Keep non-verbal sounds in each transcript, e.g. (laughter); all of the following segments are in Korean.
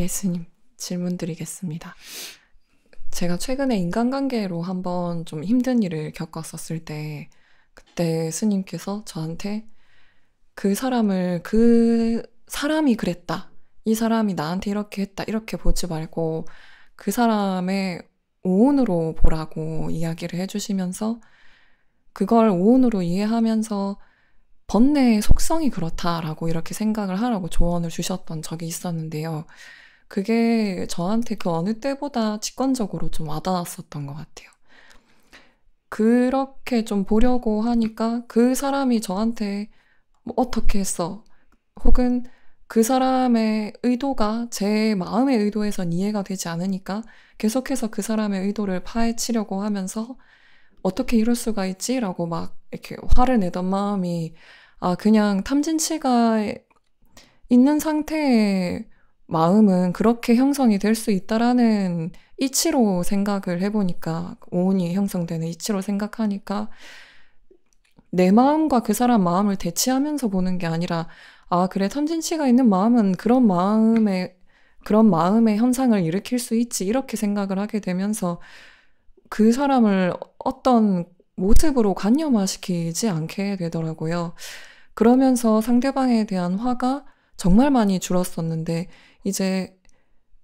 예수님 질문 드리겠습니다. 제가 최근에 인간관계로 한번 좀 힘든 일을 겪었었을 때 그때 스님께서 저한테 그 사람을 그 사람이 그랬다. 이 사람이 나한테 이렇게 했다. 이렇게 보지 말고 그 사람의 오온으로 보라고 이야기를 해주시면서 그걸 오온으로 이해하면서 번뇌의 속성이 그렇다라고 이렇게 생각을 하라고 조언을 주셨던 적이 있었는데요. 그게 저한테 그 어느 때보다 직관적으로 좀 와닿았었던 것 같아요. 그렇게 좀 보려고 하니까 그 사람이 저한테 뭐 어떻게 했어? 혹은 그 사람의 의도가 제 마음의 의도에선 이해가 되지 않으니까 계속해서 그 사람의 의도를 파헤치려고 하면서 어떻게 이럴 수가 있지? 라고 막 이렇게 화를 내던 마음이 아, 그냥 탐진치가 있는 상태에 마음은 그렇게 형성이 될 수 있다라는 이치로 생각을 해보니까 오온이 형성되는 이치로 생각하니까 내 마음과 그 사람 마음을 대치하면서 보는 게 아니라 아 그래 탐진치가 있는 마음은 그런 마음의 그런 마음의 현상을 일으킬 수 있지 이렇게 생각을 하게 되면서 그 사람을 어떤 모습으로 관념화시키지 않게 되더라고요. 그러면서 상대방에 대한 화가 정말 많이 줄었었는데 이제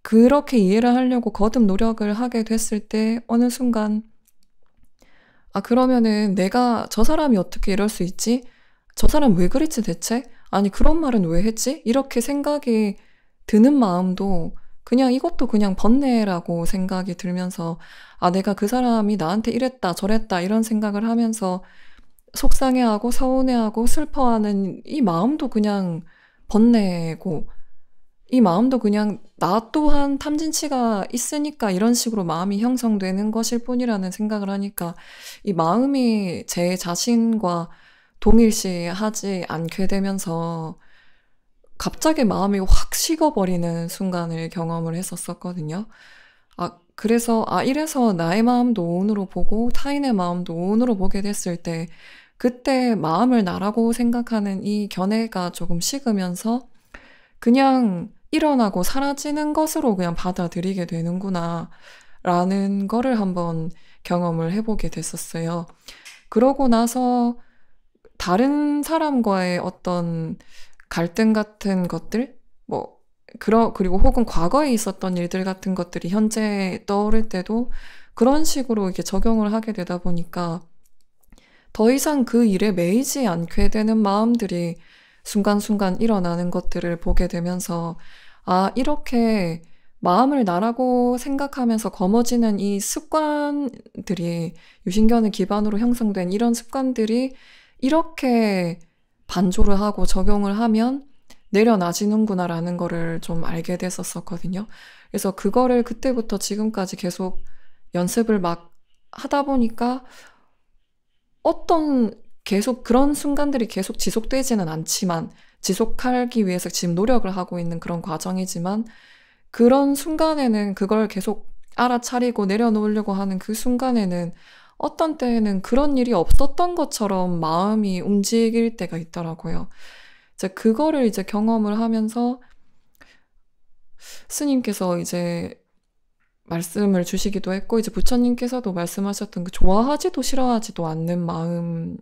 그렇게 이해를 하려고 거듭 노력을 하게 됐을 때 어느 순간 아 그러면은 내가 저 사람이 어떻게 이럴 수 있지? 저 사람 왜 그랬지 대체? 아니 그런 말은 왜 했지? 이렇게 생각이 드는 마음도 그냥 이것도 그냥 번뇌라고 생각이 들면서 아 내가 그 사람이 나한테 이랬다 저랬다 이런 생각을 하면서 속상해하고 서운해하고 슬퍼하는 이 마음도 그냥 번뇌고 이 마음도 그냥 나 또한 탐진치가 있으니까 이런 식으로 마음이 형성되는 것일 뿐이라는 생각을 하니까 이 마음이 제 자신과 동일시하지 않게 되면서 갑자기 마음이 확 식어버리는 순간을 경험을 했었었거든요. 아, 그래서, 아, 이래서 나의 마음도 온으로 보고 타인의 마음도 온으로 보게 됐을 때 그때 마음을 나라고 생각하는 이 견해가 조금 식으면서 그냥 일어나고 사라지는 것으로 그냥 받아들이게 되는구나 라는 거를 한번 경험을 해보게 됐었어요. 그러고 나서 다른 사람과의 어떤 갈등 같은 것들, 뭐, 그러, 그리고 혹은 과거에 있었던 일들 같은 것들이 현재 떠오를 때도 그런 식으로 이렇게 적용을 하게 되다 보니까 더 이상 그 일에 매이지 않게 되는 마음들이 순간순간 일어나는 것들을 보게 되면서 아, 이렇게 마음을 나라고 생각하면서 거머지는이 습관들이 유신견을 기반으로 형성된 이런 습관들이 이렇게 반조를 하고 적용을 하면 내려놔지는구나라는 거를 좀 알게 됐었었거든요. 그래서 그거를 그때부터 지금까지 계속 연습을 막 하다 보니까 어떤 계속 그런 순간들이 계속 지속되지는 않지만 지속하기 위해서 지금 노력을 하고 있는 그런 과정이지만 그런 순간에는 그걸 계속 알아차리고 내려놓으려고 하는 그 순간에는 어떤 때에는 그런 일이 없었던 것처럼 마음이 움직일 때가 있더라고요. 이제 그거를 이제 경험을 하면서 스님께서 이제 말씀을 주시기도 했고 이제 부처님께서도 말씀하셨던 그 좋아하지도 싫어하지도 않는 마음이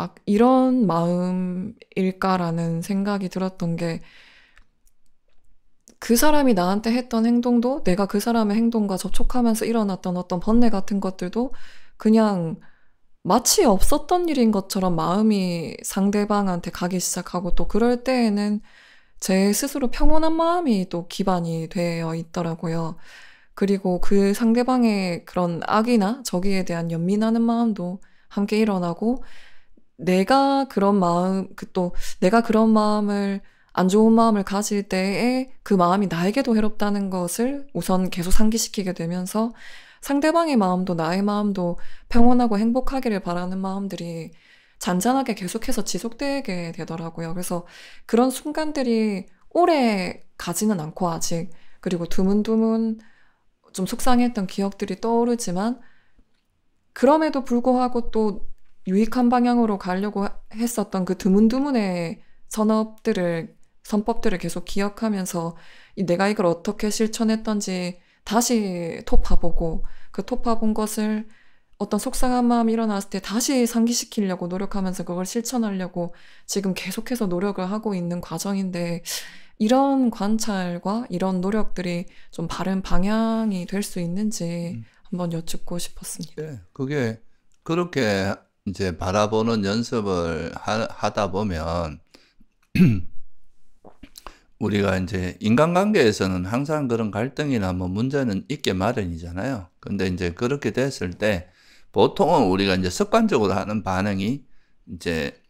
아, 이런 마음일까라는 생각이 들었던 게 그 사람이 나한테 했던 행동도 내가 그 사람의 행동과 접촉하면서 일어났던 어떤 번뇌 같은 것들도 그냥 마치 없었던 일인 것처럼 마음이 상대방한테 가기 시작하고 또 그럴 때에는 제 스스로 평온한 마음이 또 기반이 되어 있더라고요. 그리고 그 상대방의 그런 악이나 저기에 대한 연민하는 마음도 함께 일어나고 내가 그런 마음, 그 또 내가 그런 마음을 안 좋은 마음을 가질 때에 그 마음이 나에게도 해롭다는 것을 우선 계속 상기시키게 되면서 상대방의 마음도 나의 마음도 평온하고 행복하기를 바라는 마음들이 잔잔하게 계속해서 지속되게 되더라고요. 그래서 그런 순간들이 오래 가지는 않고 아직 그리고 두문두문 좀 속상했던 기억들이 떠오르지만 그럼에도 불구하고 또 유익한 방향으로 가려고 했었던 그 드문드문의 선업들을 선법들을 계속 기억하면서 내가 이걸 어떻게 실천했던지 다시 토파보고 그 토파본 것을 어떤 속상한 마음이 일어났을 때 다시 상기시키려고 노력하면서 그걸 실천하려고 지금 계속해서 노력을 하고 있는 과정인데 이런 관찰과 이런 노력들이 좀 바른 방향이 될 수 있는지 음. 한번 여쭙고 싶었습니다. 네, 그게 그렇게 이제 바라보는 연습을 하, 다 보면 (clears throat) 우리가 이제 인간관계에서는 항상 그런 갈등이나 뭐 문제는 있게 마련이잖아요. 근데 이제 그렇게 됐을 때 보통은 우리가 이제 습관적으로 하는 반응이 이제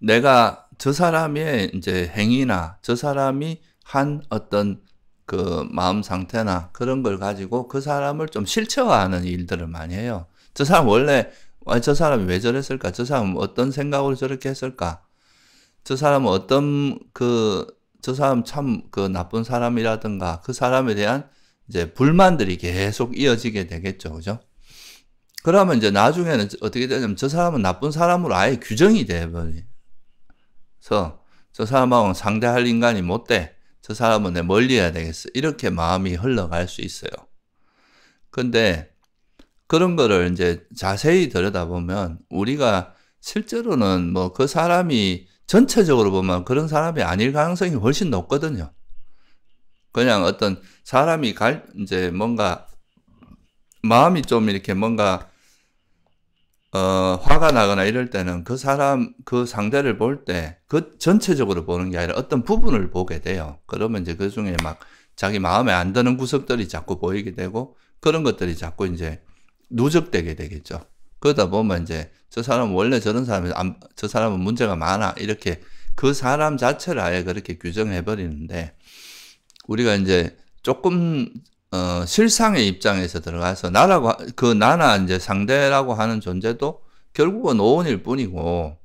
내가 저 사람의 이제 행위나 저 사람이 한 어떤 그 마음 상태나 그런 걸 가지고 그 사람을 좀 실체화하는 일들을 많이 해요. 저 사람 원래 저 사람이 왜 저랬을까? 저사람 어떤 생각으로 저렇게 했을까? 저사람 어떤 그, 저 사람 참 그 나쁜 사람이라든가 그 사람에 대한 이제 불만들이 계속 이어지게 되겠죠. 그죠? 그러면 이제 나중에는 어떻게 되냐면 저 사람은 나쁜 사람으로 아예 규정이 돼버려서 저사람하고 상대할 인간이 못 돼. 저 사람은 내 멀리 해야 되겠어. 이렇게 마음이 흘러갈 수 있어요. 근데 그런 거를 이제 자세히 들여다보면 우리가 실제로는 뭐 그 사람이 전체적으로 보면 그런 사람이 아닐 가능성이 훨씬 높거든요. 그냥 어떤 사람이 갈, 이제 뭔가 마음이 좀 이렇게 뭔가 어, 화가 나거나 이럴 때는 그 사람, 그 상대를 볼 때, 그 전체적으로 보는 게 아니라 어떤 부분을 보게 돼요. 그러면 이제 그 중에 막 자기 마음에 안 드는 구석들이 자꾸 보이게 되고, 그런 것들이 자꾸 이제 누적되게 되겠죠. 그러다 보면 이제 저 사람 원래 저런 사람이 안, 저 사람은 문제가 많아 이렇게 그 사람 자체를 아예 그렇게 규정해 버리는데 우리가 이제 조금 어, 실상의 입장에서 들어가서 나라고 그 나나 이제 상대라고 하는 존재도 결국은 오온일 뿐이고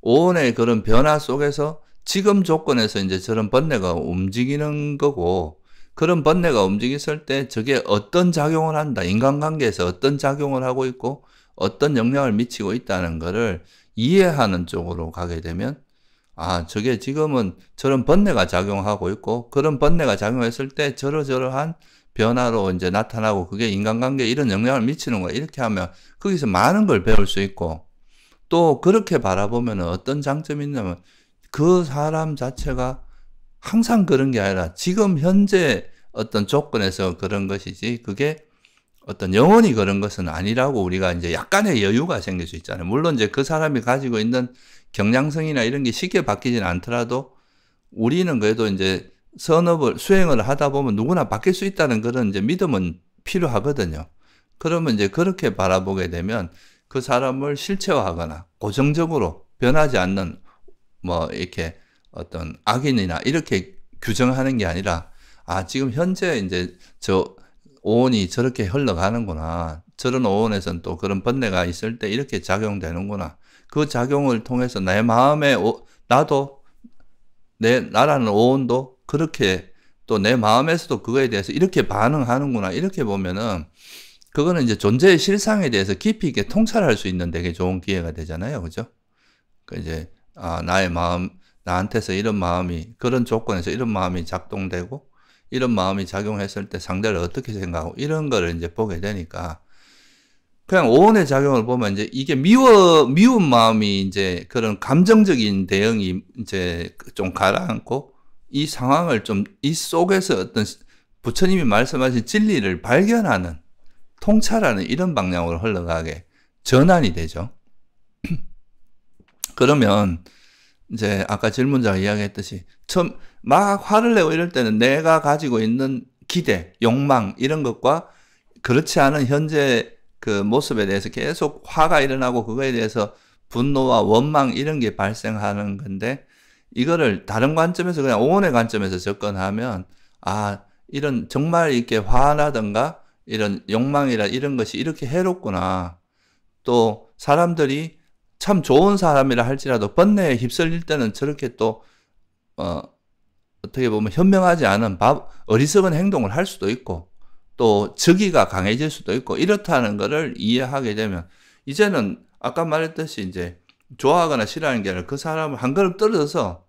오온의 그런 변화 속에서 지금 조건에서 이제 저런 번뇌가 움직이는 거고 그런 번뇌가 움직였을 때 저게 어떤 작용을 한다. 인간관계에서 어떤 작용을 하고 있고 어떤 영향을 미치고 있다는 것을 이해하는 쪽으로 가게 되면 아, 저게 지금은 저런 번뇌가 작용하고 있고 그런 번뇌가 작용했을 때 저러저러한 변화로 이제 나타나고 그게 인간관계에 이런 영향을 미치는 거야. 이렇게 하면 거기서 많은 걸 배울 수 있고 또 그렇게 바라보면 어떤 장점이 있냐면 그 사람 자체가 항상 그런 게 아니라 지금 현재 어떤 조건에서 그런 것이지 그게 어떤 영원히 그런 것은 아니라고 우리가 이제 약간의 여유가 생길 수 있잖아요. 물론 이제 그 사람이 가지고 있는 경량성이나 이런 게 쉽게 바뀌진 않더라도 우리는 그래도 이제 선업을 수행을 하다 보면 누구나 바뀔 수 있다는 그런 이제 믿음은 필요하거든요. 그러면 이제 그렇게 바라보게 되면 그 사람을 실체화하거나 고정적으로 변하지 않는 뭐 이렇게 어떤 악인이나 이렇게 규정하는 게 아니라 아 지금 현재 이제 저 오온이 저렇게 흘러가는구나 저런 오온에서는 또 그런 번뇌가 있을 때 이렇게 작용되는구나 그 작용을 통해서 내 마음에 오, 나도 내 나라는 오온도 그렇게 또 내 마음에서도 그거에 대해서 이렇게 반응하는구나 이렇게 보면은 그거는 이제 존재의 실상에 대해서 깊이 있게 통찰할 수 있는 되게 좋은 기회가 되잖아요 그죠 그 이제 아 나의 마음 나한테서 이런 마음이 그런 조건에서 이런 마음이 작동되고 이런 마음이 작용했을 때 상대를 어떻게 생각하고 이런 거를 이제 보게 되니까 그냥 오온의 작용을 보면 이제 이게 미워 미운 마음이 이제 그런 감정적인 대응이 이제 좀 가라앉고 이 상황을 좀 이 속에서 어떤 부처님이 말씀하신 진리를 발견하는 통찰하는 이런 방향으로 흘러가게 전환이 되죠. (clears throat) 그러면 이제 아까 질문자가 이야기했듯이 처음 막 화를 내고 이럴 때는 내가 가지고 있는 기대, 욕망 이런 것과 그렇지 않은 현재 그 모습에 대해서 계속 화가 일어나고 그거에 대해서 분노와 원망 이런 게 발생하는 건데 이거를 다른 관점에서 그냥 오원의 관점에서 접근하면 아 이런 정말 이렇게 화나든가 이런 욕망이라 이런 것이 이렇게 해롭구나 또 사람들이 참 좋은 사람이라 할지라도 번뇌에 휩쓸릴 때는 저렇게 또 어, 어떻게 보면 현명하지 않은 밥, 어리석은 행동을 할 수도 있고 또 적의가 강해질 수도 있고 이렇다는 것을 이해하게 되면 이제는 아까 말했듯이 이제 좋아하거나 싫어하는 게 아니라 그 사람을 한 걸음 떨어져서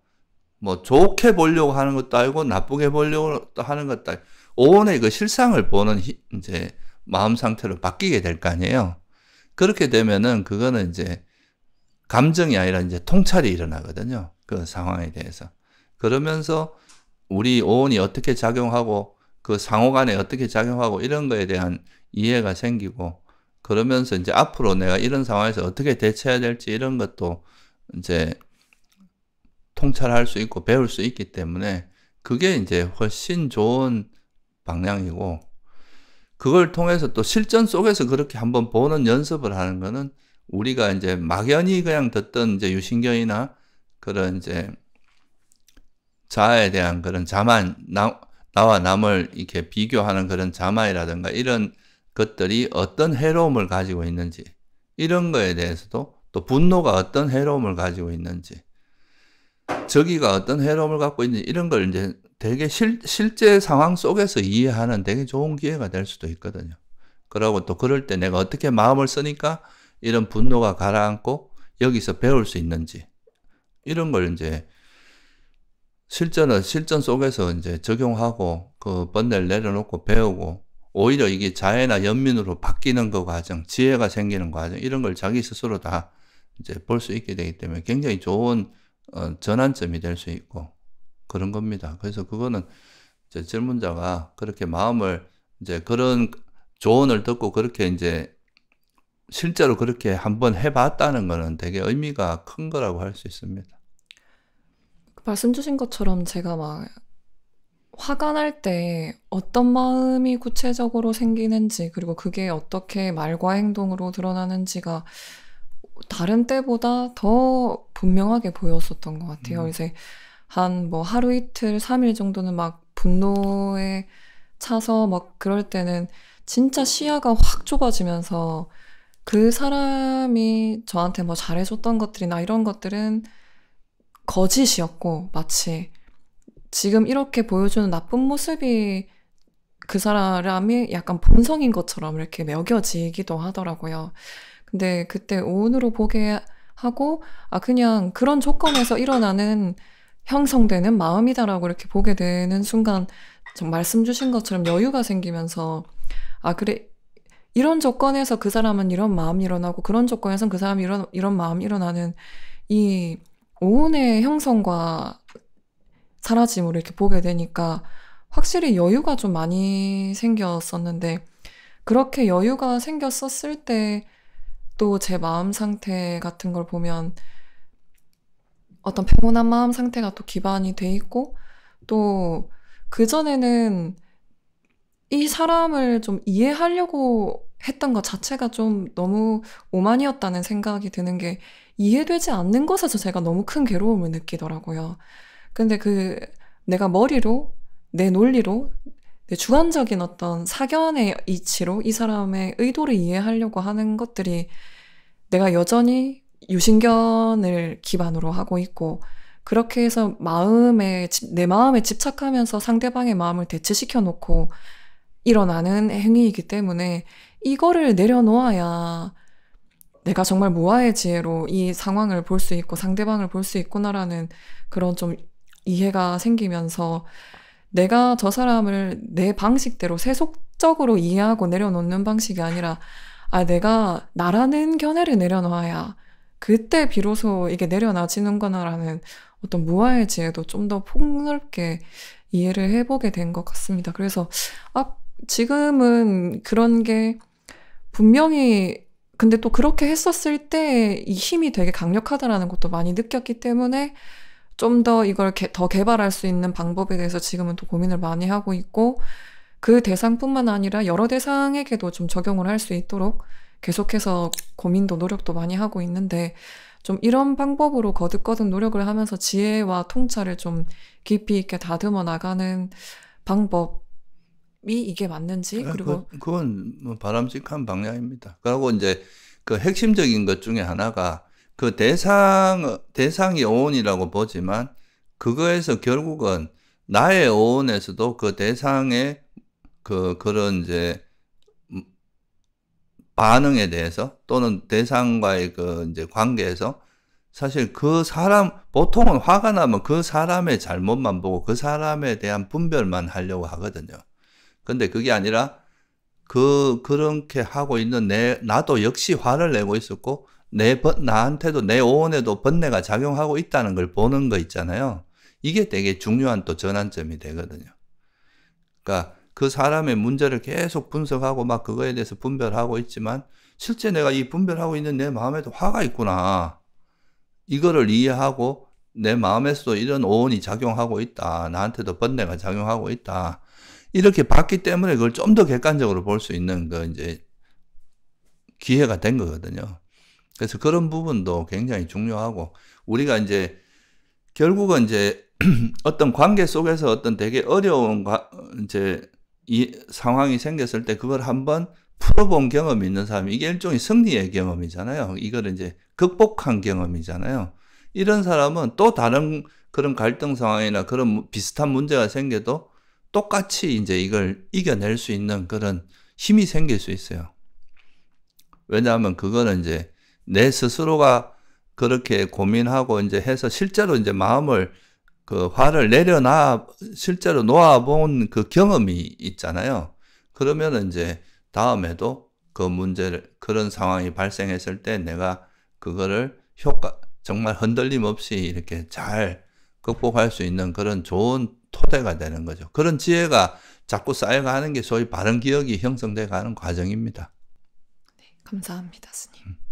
뭐 좋게 보려고 하는 것도 아니고 나쁘게 보려고 하는 것도 아니고 오원의그 실상을 보는 이제 마음 상태로 바뀌게 될 거 아니에요. 그렇게 되면은 그거는 이제 감정이 아니라 이제 통찰이 일어나거든요. 그 상황에 대해서. 그러면서 우리 오온이 어떻게 작용하고 그 상호 간에 어떻게 작용하고 이런 거에 대한 이해가 생기고 그러면서 이제 앞으로 내가 이런 상황에서 어떻게 대처해야 될지 이런 것도 이제 통찰할 수 있고 배울 수 있기 때문에 그게 이제 훨씬 좋은 방향이고 그걸 통해서 또 실전 속에서 그렇게 한번 보는 연습을 하는 거는 우리가 이제 막연히 그냥 듣던 이제 유신경이나 그런 이제 자아에 대한 그런 자만 나, 나와 남을 이렇게 비교하는 그런 자만이라든가 이런 것들이 어떤 해로움을 가지고 있는지 이런 거에 대해서도 또 분노가 어떤 해로움을 가지고 있는지 저기가 어떤 해로움을 갖고 있는지 이런 걸 이제 되게 실, 실제 상황 속에서 이해하는 되게 좋은 기회가 될 수도 있거든요. 그러고 또 그럴 때 내가 어떻게 마음을 쓰니까 이런 분노가 가라앉고 여기서 배울 수 있는지 이런 걸 이제 실전은 실전 속에서 이제 적용하고 그 번뇌를 내려놓고 배우고 오히려 이게 자해나 연민으로 바뀌는 그 과정, 지혜가 생기는 과정 이런 걸 자기 스스로 다 이제 볼 수 있게 되기 때문에 굉장히 좋은 어, 전환점이 될 수 있고 그런 겁니다. 그래서 그거는 이제 질문자가 그렇게 마음을 이제 그런 조언을 듣고 그렇게 이제 실제로 그렇게 한 번 해봤다는 것은 되게 의미가 큰 거라고 할 수 있습니다. 그 말씀 주신 것처럼 제가 막 화가 날 때 어떤 마음이 구체적으로 생기는지 그리고 그게 어떻게 말과 행동으로 드러나는지가 다른 때보다 더 분명하게 보였었던 것 같아요. 음. 이제 한뭐 하루 이틀, 3일 정도는 막 분노에 차서 막 그럴 때는 진짜 시야가 확 좁아지면서 그 사람이 저한테 뭐 잘해줬던 것들이나 이런 것들은 거짓이었고, 마치 지금 이렇게 보여주는 나쁜 모습이 그 사람이 약간 본성인 것처럼 이렇게 매겨지기도 하더라고요. 근데 그때 오운으로 보게 하고, 아, 그냥 그런 조건에서 일어나는 형성되는 마음이다라고 이렇게 보게 되는 순간, 말씀 주신 것처럼 여유가 생기면서, 아, 그래, 이런 조건에서 그 사람은 이런 마음이 일어나고 그런 조건에선 그 사람이 이런 이런 마음이 일어나는 이 오온의 형성과 사라짐을 이렇게 보게 되니까 확실히 여유가 좀 많이 생겼었는데 그렇게 여유가 생겼었을 때 또 제 마음 상태 같은 걸 보면 어떤 평온한 마음 상태가 또 기반이 돼 있고 또 그전에는 이 사람을 좀 이해하려고 했던 것 자체가 좀 너무 오만이었다는 생각이 드는 게 이해되지 않는 것에서 제가 너무 큰 괴로움을 느끼더라고요. 근데 그 내가 머리로 내 논리로 내 주관적인 어떤 사견의 이치로 이 사람의 의도를 이해하려고 하는 것들이 내가 여전히 유신견을 기반으로 하고 있고 그렇게 해서 마음에 내 마음에 집착하면서 상대방의 마음을 대치시켜 놓고 일어나는 행위이기 때문에 이거를 내려놓아야 내가 정말 무아의 지혜로 이 상황을 볼 수 있고 상대방을 볼 수 있구나라는 그런 좀 이해가 생기면서 내가 저 사람을 내 방식대로 세속적으로 이해하고 내려놓는 방식이 아니라 아 내가 나라는 견해를 내려놓아야 그때 비로소 이게 내려놔지는구나라는 어떤 무아의 지혜도 좀 더 폭넓게 이해를 해보게 된 것 같습니다. 그래서 앞 지금은 그런 게 분명히 근데 또 그렇게 했었을 때 이 힘이 되게 강력하다라는 것도 많이 느꼈기 때문에 좀 더 이걸 개, 더 개발할 수 있는 방법에 대해서 지금은 또 고민을 많이 하고 있고 그 대상뿐만 아니라 여러 대상에게도 좀 적용을 할 수 있도록 계속해서 고민도 노력도 많이 하고 있는데 좀 이런 방법으로 거듭거듭 노력을 하면서 지혜와 통찰을 좀 깊이 있게 다듬어 나가는 방법 이게 맞는지 그리고 그, 건 뭐 바람직한 방향입니다. 그리고 이제 그 핵심적인 것 중에 하나가 그 대상 대상이 어원이라고 보지만 그거에서 결국은 나의 어원에서도 그 대상의 그 그런 이제 음, 반응에 대해서 또는 대상과의 그 이제 관계에서 사실 그 사람 보통은 화가 나면 그 사람의 잘못만 보고 그 사람에 대한 분별만 하려고 하거든요. 근데 그게 아니라 그 그렇게 하고 있는 내 나도 역시 화를 내고 있었고 내 나한테도 내오원에도 번뇌가 작용하고 있다는 걸 보는 거 있잖아요. 이게 되게 중요한 또 전환점이 되거든요. 그러니까 그 사람의 문제를 계속 분석하고 막 그거에 대해서 분별하고 있지만 실제 내가 이 분별하고 있는 내 마음에도 화가 있구나. 이거를 이해하고 내 마음에서도 이런 오원이 작용하고 있다. 나한테도 번뇌가 작용하고 있다. 이렇게 봤기 때문에 그걸 좀 더 객관적으로 볼 수 있는 그 이제 기회가 된 거거든요. 그래서 그런 부분도 굉장히 중요하고 우리가 이제 결국은 이제 (clears throat) 어떤 관계 속에서 어떤 되게 어려운 과, 이제 이 상황이 생겼을 때 그걸 한번 풀어본 경험이 있는 사람이 이게 일종의 승리의 경험이잖아요. 이걸 이제 극복한 경험이잖아요. 이런 사람은 또 다른 그런 갈등 상황이나 그런 비슷한 문제가 생겨도 똑같이 이제 이걸 이겨낼 수 있는 그런 힘이 생길 수 있어요. 왜냐하면 그거는 이제 내 스스로가 그렇게 고민하고 이제 해서 실제로 이제 마음을 그 화를 내려놔 실제로 놓아본 그 경험이 있잖아요. 그러면 이제 다음에도 그 문제를 그런 상황이 발생했을 때 내가 그거를 효과 정말 흔들림 없이 이렇게 잘 극복할 수 있는 그런 좋은 토대가 되는 거죠. 그런 지혜가 자꾸 쌓여가는 게 소위 바른 기억이 형성돼 가는 과정입니다. 네, 감사합니다, 스님. 음.